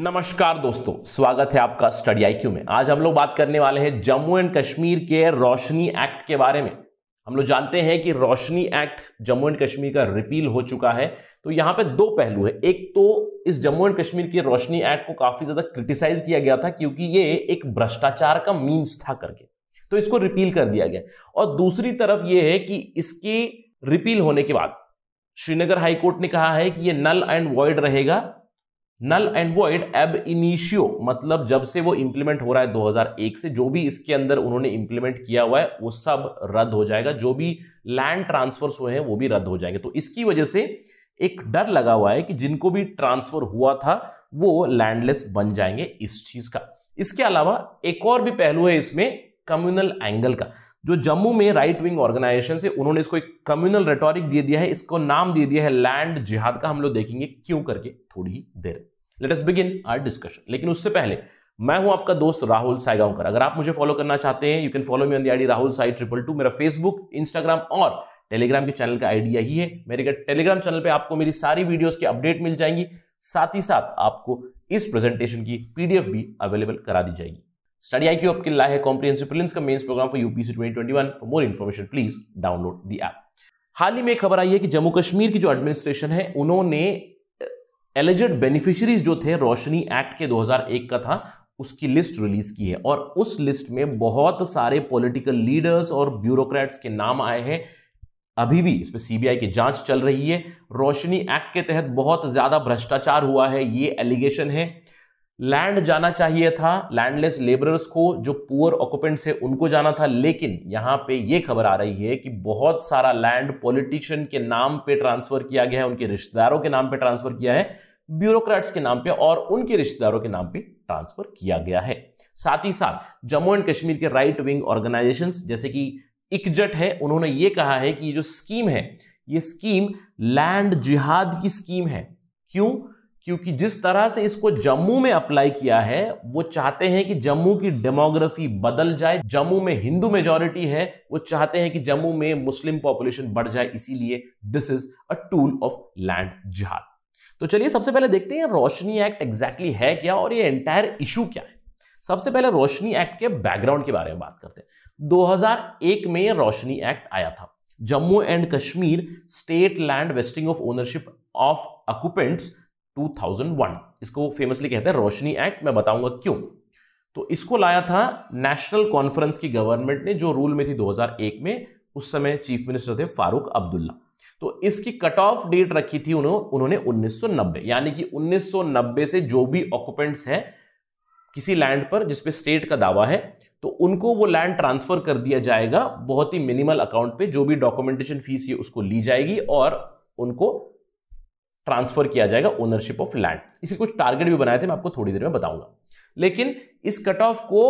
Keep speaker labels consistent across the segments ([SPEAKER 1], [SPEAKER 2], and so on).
[SPEAKER 1] नमस्कार दोस्तों स्वागत है आपका स्टडी आईक्यू में आज हम लोग बात करने वाले हैं जम्मू एंड कश्मीर के रोशनी एक्ट के बारे में हम लोग जानते हैं कि रोशनी एक्ट जम्मू एंड कश्मीर का रिपील हो चुका है तो यहाँ पे दो पहलू है एक तो इस जम्मू एंड कश्मीर के रोशनी एक्ट को काफी ज्यादा क्रिटिसाइज किया गया था क्योंकि ये एक भ्रष्टाचार का मीन्स था करके तो इसको रिपील कर दिया गया और दूसरी तरफ ये है कि इसके रिपील होने के बाद श्रीनगर हाईकोर्ट ने कहा है कि ये नल एंड वॉइड रहेगा null and void ab initio मतलब जब से वो इंप्लीमेंट हो रहा है 2001 से जो भी इसके अंदर उन्होंने इंप्लीमेंट किया हुआ है वो सब रद्द हो जाएगा जो भी लैंड ट्रांसफर्स हुए हैं वो भी रद्द हो जाएंगे तो इसकी वजह से एक डर लगा हुआ है कि जिनको भी ट्रांसफर हुआ था वो लैंडलेस बन जाएंगे इस चीज का इसके अलावा एक और भी पहलू है इसमें कम्युनल एंगल का जो जम्मू में राइट विंग ऑर्गेनाइजेशन है उन्होंने इसको एक कम्युनल रेटोरिक दे दिया है इसको नाम दे दिया है लैंड जिहाद का हम लोग देखेंगे क्यों करके थोड़ी देर let us begin our discussion लेकिन उससे पहले मैं हूं आपका दोस्त राहुल साईगांवकर अगर आप मुझे फॉलो करना चाहते हैं you can follow me on the ID Rahul Sai triple two मेरा फेसबुक इंस्टाग्राम और टेलीग्राम के चैनल का आइडिया ही है मेरे टेलीग्राम चैनल पे आपको मेरी सारी वीडियोस की अपडेट मिल जाएंगी साथ ही साथ आपको इस प्रेजेंटेशन की पीडीएफ भी अवेलेबल करा दी जाएगी स्टडी आई क्यू आपके लाइ है कॉम्प्रीहेंसिव प्रीलिम्स का mains programme for UPSC 2021 for more information please download the app हाल ही में खबर आई है कि जम्मू कश्मीर की जो एडमिनिस्ट्रेशन है उन्होंने एलिजेड बेनिफिशरीज जो थे रोशनी एक्ट के 2001 का था उसकी लिस्ट रिलीज की है और उस लिस्ट में बहुत सारे पॉलिटिकल लीडर्स और ब्यूरोक्रेट्स के नाम आए हैं अभी भी इस पर सीबीआई की जांच चल रही है रोशनी एक्ट के तहत बहुत ज़्यादा भ्रष्टाचार हुआ है ये एलिगेशन है लैंड जाना चाहिए था लैंडलेस लेबरर्स को जो पुअर ऑक्यूपेंट्स है उनको जाना था लेकिन यहाँ पे ये खबर आ रही है कि बहुत सारा लैंड पॉलिटिशियन के नाम पे ट्रांसफर किया गया है उनके रिश्तेदारों के नाम पे ट्रांसफर किया है ब्यूरोक्रेट्स के नाम पे और उनके रिश्तेदारों के नाम पे ट्रांसफर किया गया है साथ ही साथ जम्मू एंड कश्मीर के राइट विंग ऑर्गेनाइजेशन जैसे कि इकजट है उन्होंने ये कहा है कि जो स्कीम है ये स्कीम लैंड जिहाद की स्कीम है क्यों क्योंकि जिस तरह से इसको जम्मू में अप्लाई किया है वो चाहते हैं कि जम्मू की डेमोग्राफी बदल जाए जम्मू में हिंदू मेजोरिटी है वो चाहते हैं कि जम्मू में मुस्लिम पॉपुलेशन बढ़ जाए इसीलिए this is a tool of land जिहाद तो चलिए सबसे पहले देखते हैं रोशनी एक्ट एग्जैक्टली है क्या और ये एंटायर इशू क्या है सबसे पहले रोशनी एक्ट के बैकग्राउंड के बारे में बात करते हैं 2001 में रोशनी एक्ट आया था Jammu and Kashmir state land vesting of ownership of occupants 2001 इसको फेमसली कहते हैं रोशनी एक्ट मैं बताऊंगा क्यों तो इसको लाया था नेशनल कॉन्फ्रेंस की गवर्नमेंट ने जो रूल में थी 2001 में उस समय चीफ मिनिस्टर थे फारूक अब्दुल्ला तो इसकी कट ऑफ डेट रखी थी उन्होंने उन्होंने 1990 यानी कि 1990 से जो भी ऑक्युपेंट्स हैं किसी लैंड पर जिसपे स्टेट का दावा है तो उनको वो लैंड ट्रांसफर कर दिया जाएगा बहुत ही मिनिमल अकाउंट पे जो भी डॉक्यूमेंटेशन फीस ये उसको ली जाएगी और उनको ट्रांसफर किया जाएगा ओनरशिप ऑफ लैंड इसके कुछ टारगेट भी बनाए थे मैं आपको थोड़ी देर में बताऊंगा लेकिन इस कट ऑफ को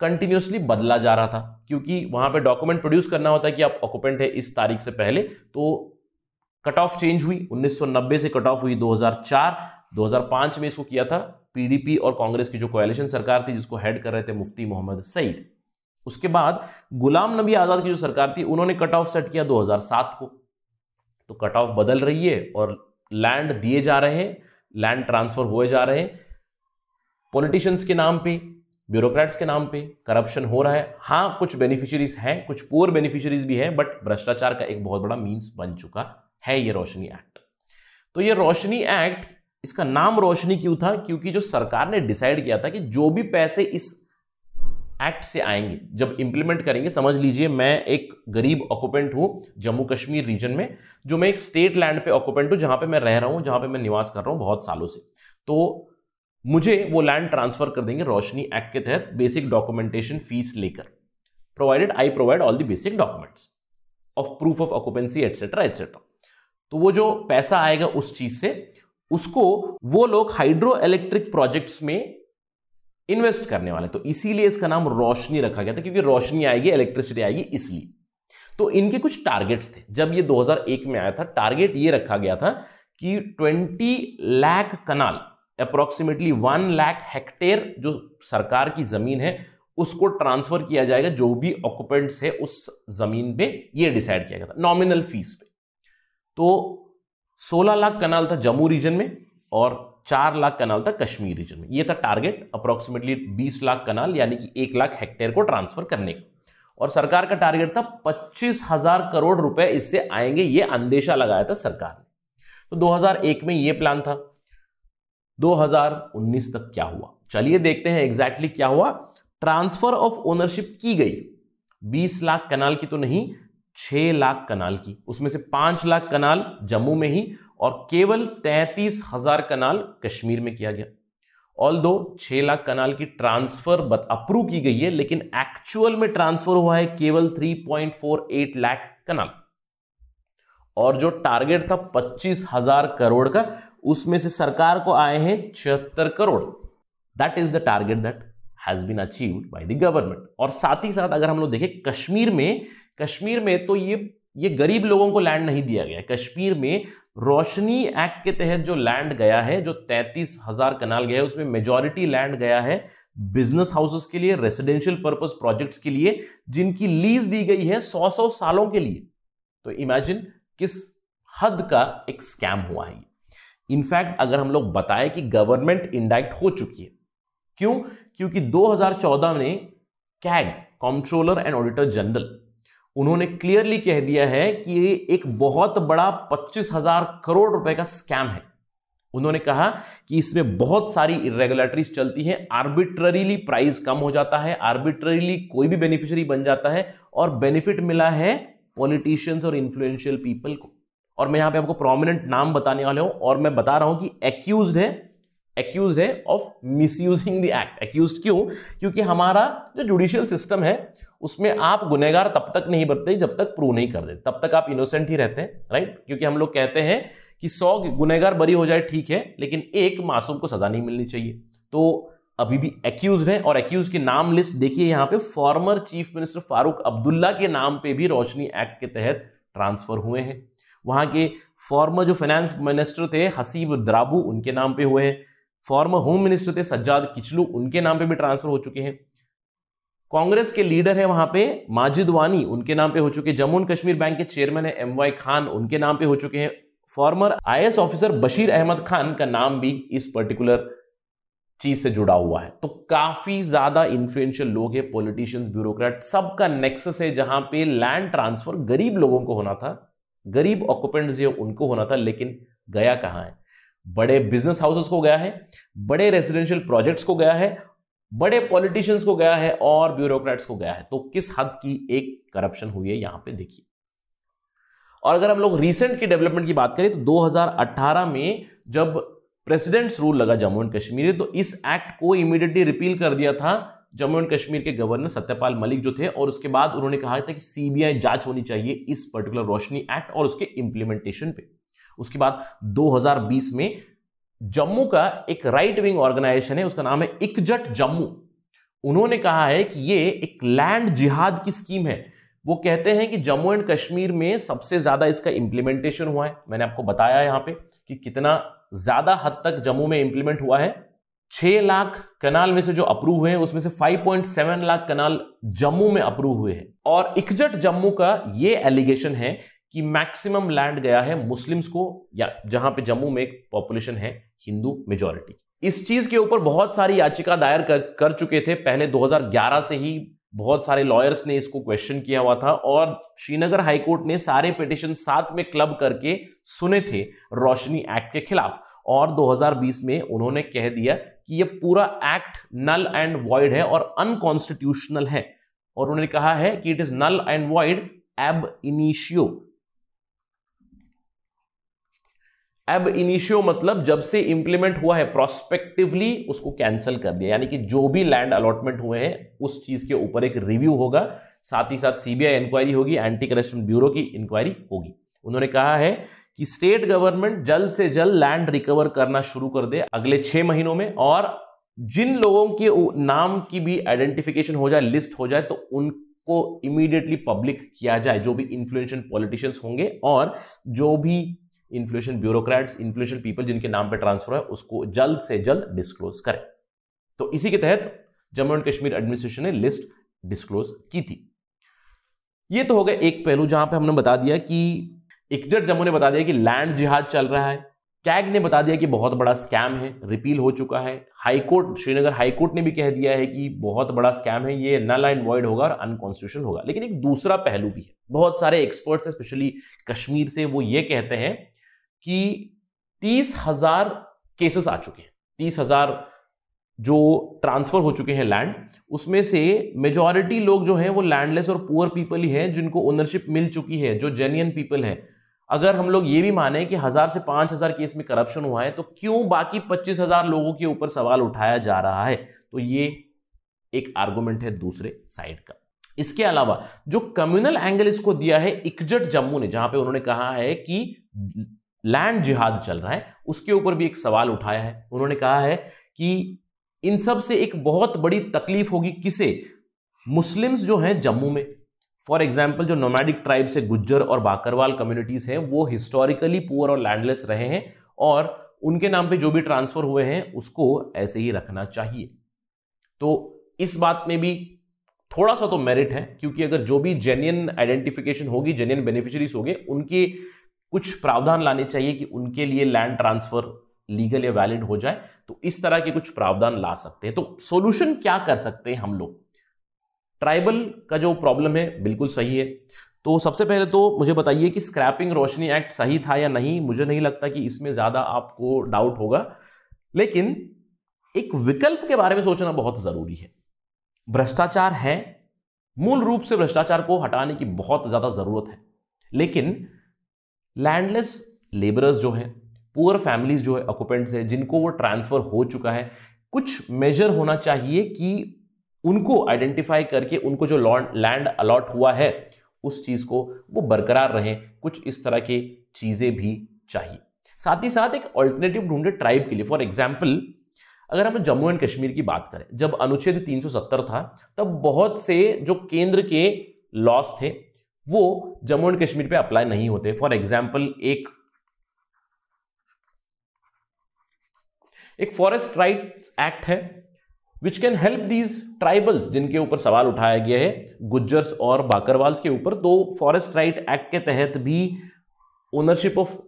[SPEAKER 1] कंटिन्यूसली बदला जा रहा था क्योंकि वहां पे डॉक्यूमेंट प्रोड्यूस करना होता है कि आप ऑक्यूपेंट है इस तारीख से पहले तो कट ऑफ चेंज हुई 1990 से कट ऑफ हुई 2004 2005 में इसको किया था पीडीपी और कांग्रेस की जो कोएलिशन सरकार थी जिसको हेड कर रहे थे मुफ्ती मोहम्मद सईद उसके बाद गुलाम नबी आजाद की जो सरकार थी उन्होंने कट ऑफ सेट किया 2007 को तो कट ऑफ बदल रही है और लैंड दिए जा रहे हैं लैंड ट्रांसफर हुए जा रहे हैं पॉलिटिशियंस के नाम पे ब्यूरोक्रेट्स के नाम पे करप्शन हो रहा है हाँ कुछ बेनिफिशरीज हैं कुछ पुअर बेनिफिशरीज भी हैं बट भ्रष्टाचार का एक बहुत बड़ा मीन्स बन चुका है ये रोशनी एक्ट तो ये रोशनी एक्ट इसका नाम रोशनी क्यों था क्योंकि जो सरकार ने डिसाइड किया था कि जो भी पैसे इस एक्ट से आएंगे जब इंप्लीमेंट करेंगे समझ लीजिए मैं एक गरीब ऑक्यूपेंट हूँ जम्मू कश्मीर रीजन में जो मैं एक स्टेट लैंड पे ऑक्युपेंट हूँ जहाँ पे मैं रह रहा हूँ जहाँ पे मैं निवास कर रहा हूँ बहुत सालों से तो मुझे वो लैंड ट्रांसफर कर देंगे रोशनी एक्ट के तहत बेसिक डॉक्यूमेंटेशन फीस लेकर provided I provide all the basic documents of proof of occupancy etcetera etcetera तो वो जो पैसा आएगा उस चीज से उसको वो लोग हाइड्रो इलेक्ट्रिक प्रोजेक्ट्स में इन्वेस्ट करने वाले तो इसीलिए इसका नाम रोशनी रखा गया था क्योंकि रोशनी आएगी इलेक्ट्रिसिटी आएगी इसलिए तो इनके कुछ टारगेट्स थे जब ये 2001 में आया था टारगेट ये रखा गया था कि 20 लाख कनाल अप्रोक्सीमेटली 1 लाख हेक्टेयर जो सरकार की ज़मीन है उसको ट्रांसफ़र किया जाएगा जो भी ऑक्यूपेंट्स है उस ज़मीन पे ये डिसाइड किया गया था नॉमिनल फीस पे तो 16 लाख कनाल था जम्मू रीजन में और चार लाख कनाल तक कश्मीर रीजन में ये था टारगेट अप्रोक्सीमेटली बीस लाख कनाल यानी कि एक लाख हेक्टेयर को ट्रांसफर करने का और सरकार का टारगेट था पच्चीस हजार करोड़ रुपए इससे आएंगे ये अंदेशा लगाया था सरकार ने तो 2001 में ये प्लान था 2019 तक क्या हुआ चलिए देखते हैं एग्जैक्टली क्या हुआ ट्रांसफर ऑफ ओनरशिप की गई 20 लाख कनाल की तो नहीं 6 लाख कनाल की उसमें से 5 लाख कनाल जम्मू में ही और केवल तैंतीस हजार कनाल कश्मीर में किया गया ऑल दो छह लाख कनाल की ट्रांसफर अप्रूव की गई है लेकिन एक्चुअल में ट्रांसफर हुआ है केवल 3.48 लाख कनाल और जो टारगेट था पच्चीस हजार करोड़ का उसमें से सरकार को आए हैं छिहत्तर crore that is the target that has been achieved by the government और साथ ही साथ अगर हम लोग देखें कश्मीर में कश्मीर में तो ये ये गरीब लोगों को लैंड नहीं दिया गया कश्मीर में रोशनी एक्ट के तहत जो लैंड गया है जो तैतीस हजार कनाल गया है उसमें मेजॉरिटी लैंड गया है बिजनेस हाउसेस के लिए रेसिडेंशियल पर्पस प्रोजेक्ट्स के लिए जिनकी लीज दी गई है सौ सौ सालों के लिए तो इमेजिन किस हद का एक स्कैम हुआ है इनफैक्ट अगर हम लोग बताएं कि गवर्नमेंट इंडाइक्ट हो चुकी है क्यों क्योंकि 2014 में CAG comptroller and auditor general उन्होंने क्लियरली कह दिया है कि ये एक बहुत बड़ा पच्चीस हजार करोड़ रुपए का स्कैम है उन्होंने कहा कि इसमें बहुत सारी इरेगुलेटरीज चलती हैं आर्बिट्ररीली प्राइस कम हो जाता है आर्बिट्ररीली कोई भी बेनिफिशियरी बन जाता है और बेनिफिट मिला है पॉलिटिशियंस और इन्फ्लुएंशियल पीपल को और मैं यहां पे आपको प्रोमिनेंट नाम बताने वाले हूं और मैं बता रहा हूं कि एक्यूज है एक्यूज है of misusing the act accused क्यों क्योंकि हमारा जो जुडिशियल सिस्टम है उसमें आप गुनेगार तब तक नहीं बनते जब तक प्रूव नहीं कर देते तब तक आप इनोसेंट ही रहते हैं राइट क्योंकि हम लोग कहते हैं कि सौ गुनेगार बरी हो जाए ठीक है लेकिन एक मासूम को सजा नहीं मिलनी चाहिए तो अभी भी एक्यूज है और एक्यूज के नाम लिस्ट देखिए यहाँ पे former chief minister Farooq Abdullah के नाम पे भी रोशनी एक्ट के तहत ट्रांसफर हुए हैं वहां के फॉर्मर जो फाइनेंस मिनिस्टर थे हसीब द्राबू उनके नाम पे हुए हैं फॉर्मर होम मिनिस्टर थे सज्जाद किचलू उनके नाम पे भी ट्रांसफर हो चुके हैं कांग्रेस के लीडर है वहां पे माजिद वानी उनके नाम पे हो चुके जम्मू एंड कश्मीर बैंक के चेयरमैन है एम वाई खान उनके नाम पे हो चुके हैं former I officer Bashir Ahmad Khan का नाम भी इस पर्टिकुलर चीज से जुड़ा हुआ है तो काफी ज्यादा इन्फ्लुएंशियल लोग हैं पॉलिटिशियंस ब्यूरोक्रेट सबका नेक्सस है जहां पे लैंड ट्रांसफर गरीब लोगों को होना था गरीब ऑक्यूपेंट जो उनको होना था लेकिन गया कहाँ है बड़े बिजनेस हाउसेस को गया है बड़े रेजिडेंशियल प्रोजेक्ट्स को गया है बड़े पॉलिटिशियंस को गया है और ब्यूरोक्रेट्स को गया है तो किस हद की एक करप्शन हुई है यहां पे देखिए और अगर हम लोग रीसेंट की डेवलपमेंट की बात करें तो 2018 में जब प्रेसिडेंट्स रूल लगा जम्मू एंड कश्मीर तो इस एक्ट को इमीडिएटली रिपील कर दिया था जम्मू एंड कश्मीर के गवर्नर सत्यपाल मलिक जो थे और उसके बाद उन्होंने कहा था कि सीबीआई जांच होनी चाहिए इस पर्टिकुलर रोशनी एक्ट और उसके इंप्लीमेंटेशन पे उसके बाद 2020 में जम्मू का एक राइट विंग ऑर्गेनाइजेशन है उसका नाम है इकजट जम्मू उन्होंने कहा है कि ये एक लैंड जिहाद की स्कीम है वो कहते हैं कि जम्मू एंड कश्मीर में सबसे ज्यादा इसका इंप्लीमेंटेशन हुआ है मैंने आपको बताया यहां पे कि कितना ज्यादा हद तक जम्मू में इंप्लीमेंट हुआ है छह लाख कनाल में से जो अप्रूव हुए हैं उसमें से 5.7 लाख कनाल जम्मू में अप्रूव हुए हैं और इकजट जम्मू का ये एलिगेशन है कि मैक्सिमम लैंड गया है मुस्लिम्स को या जहां पे जम्मू में एक पॉपुलेशन है हिंदू मेजोरिटी इस चीज के ऊपर बहुत सारी याचिका दायर कर, कर चुके थे पहले 2011 से ही बहुत सारे लॉयर्स ने इसको क्वेश्चन किया हुआ था और श्रीनगर हाईकोर्ट ने सारे पिटिशन साथ में क्लब करके सुने थे रोशनी एक्ट के खिलाफ और 2020 में उन्होंने कह दिया कि यह पूरा एक्ट नल एंड वॉइड है और अनकॉन्स्टिट्यूशनल है और उन्होंने कहा है कि it is null and void ab initio ab initio मतलब जब से इंप्लीमेंट हुआ है प्रोस्पेक्टिवली उसको कैंसिल कर दिया यानी कि जो भी लैंड अलॉटमेंट हुए हैं उस चीज के ऊपर एक रिव्यू होगा साथ ही साथ सीबीआई इंक्वायरी होगी एंटी करप्शन ब्यूरो की इंक्वायरी होगी उन्होंने कहा है कि स्टेट गवर्नमेंट जल्द से जल्द लैंड रिकवर करना शुरू कर दे अगले छह महीनों में और जिन लोगों के नाम की भी आइडेंटिफिकेशन हो जाए लिस्ट हो जाए तो उन को इमीडिएटली पब्लिक किया जाए जो भी इन्फ्लुएंशियल पॉलिटिशियंस होंगे और जो भी इन्फ्लेशन ब्यूरोक्रेट्स इन्फ्लेशन पीपल जिनके नाम पर ट्रांसफर है उसको जल्द से जल्द डिस्क्लोज करें तो इसी के तहत जम्मू एंड कश्मीर एडमिनिस्ट्रेशन ने लिस्ट डिस्क्लोज की थी ये तो हो गया एक पहलू जहां पे हमने बता दिया कि इकजट जम्मू ने बता दिया कि लैंड जिहाद चल रहा है कैग ने बता दिया कि बहुत बड़ा स्कैम है रिपील हो चुका है हाईकोर्ट श्रीनगर हाईकोर्ट ने भी कह दिया है कि बहुत बड़ा स्कैम है ये नल एंड वॉइड होगा और अनकॉन्स्टिट्यूशन होगा लेकिन एक दूसरा पहलू भी है बहुत सारे एक्सपर्ट्स स्पेशली कश्मीर से वो ये कहते हैं कि तीस हजार केसेस आ चुके हैं तीस हजार जो ट्रांसफर हो चुके हैं लैंड उसमें से मेजॉरिटी लोग जो हैं वो लैंडलेस और पुअर पीपल ही हैं जिनको ओनरशिप मिल चुकी है जो जेन्यन पीपल है अगर हम लोग ये भी माने कि हज़ार से पांच हज़ार केस में करप्शन हुआ है तो क्यों बाकी पच्चीस हज़ार लोगों के ऊपर सवाल उठाया जा रहा है तो ये एक आर्गूमेंट है दूसरे साइड का इसके अलावा जो कम्युनल एंगल इसको दिया है इकजट जम्मू ने जहां पे उन्होंने कहा है कि लैंड जिहाद चल रहा है उसके ऊपर भी एक सवाल उठाया है उन्होंने कहा है कि इन सब से एक बहुत बड़ी तकलीफ होगी किसे मुस्लिम्स जो हैं जम्मू में फॉर एग्जाम्पल जो नोमैडिक ट्राइब्स है गुज्जर और बाकरवाल कम्युनिटीज़ हैं वो हिस्टोरिकली पुअर और लैंडलेस रहे हैं और उनके नाम पे जो भी ट्रांसफ़र हुए हैं उसको ऐसे ही रखना चाहिए तो इस बात में भी थोड़ा सा तो मेरिट है क्योंकि अगर जो भी जेन्यन आइडेंटिफिकेशन होगी जेन्यन बेनिफिशरीज होंगे उनके कुछ प्रावधान लाने चाहिए कि उनके लिए लैंड ट्रांसफर लीगल या वैलिड हो जाए तो इस तरह के कुछ प्रावधान ला सकते हैं तो सोल्यूशन क्या कर सकते हैं हम लोग ट्राइबल का जो प्रॉब्लम है बिल्कुल सही है तो सबसे पहले तो मुझे बताइए कि स्क्रैपिंग रोशनी एक्ट सही था या नहीं मुझे नहीं लगता कि इसमें ज़्यादा आपको डाउट होगा लेकिन एक विकल्प के बारे में सोचना बहुत ज़रूरी है भ्रष्टाचार है मूल रूप से भ्रष्टाचार को हटाने की बहुत ज़्यादा ज़रूरत है लेकिन लैंडलेस लेबरर्स जो हैं पुअर फैमिलीज जो है ऑक्यूपेंट्स हैं जिनको वो ट्रांसफ़र हो चुका है कुछ मेजर होना चाहिए कि उनको आइडेंटिफाई करके उनको जो लैंड अलॉट हुआ है उस चीज़ को वो बरकरार रहें कुछ इस तरह की चीज़ें भी चाहिए साथ ही साथ एक ऑल्टरनेटिव ढूंढे ट्राइब के लिए फॉर एग्जाम्पल अगर हम जम्मू एंड कश्मीर की बात करें जब अनुच्छेद 370 था तब बहुत से जो केंद्र के लॉस थे वो जम्मू एंड कश्मीर पे अप्लाई नहीं होते फॉर एग्जाम्पल एक एक फॉरेस्ट राइट एक्ट है which can help these tribals जिनके ऊपर सवाल उठाया गया है गुज्जर्स और बाकरवाल्स के ऊपर तो फॉरेस्ट राइट एक्ट के तहत भी ओनरशिप ऑफ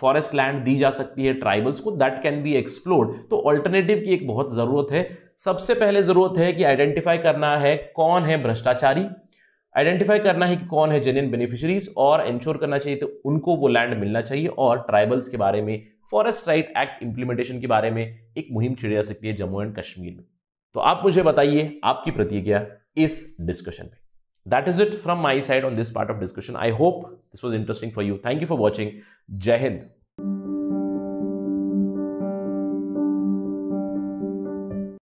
[SPEAKER 1] फॉरेस्ट लैंड दी जा सकती है ट्राइबल्स को दैट कैन बी एक्सप्लोर्ड तो ऑल्टरनेटिव की एक बहुत ज़रूरत है सबसे पहले ज़रूरत है कि आइडेंटिफाई करना है कौन है भ्रष्टाचारी आइडेंटिफाई करना है कि कौन है जेन्यन बेनिफिशरीज और इंश्योर करना चाहिए तो उनको वो लैंड मिलना चाहिए और ट्राइबल्स के बारे में फॉरेस्ट राइट एक्ट इंप्लीमेंटेशन के बारे में एक मुहिम छिड़ी जा सकती है जम्मू एंड कश्मीर में तो आप मुझे बताइए आपकी प्रतिक्रिया इस डिस्कशन पे that is it from my side on this part of discussion I hope this was interesting for you thank you for watching जय हिंद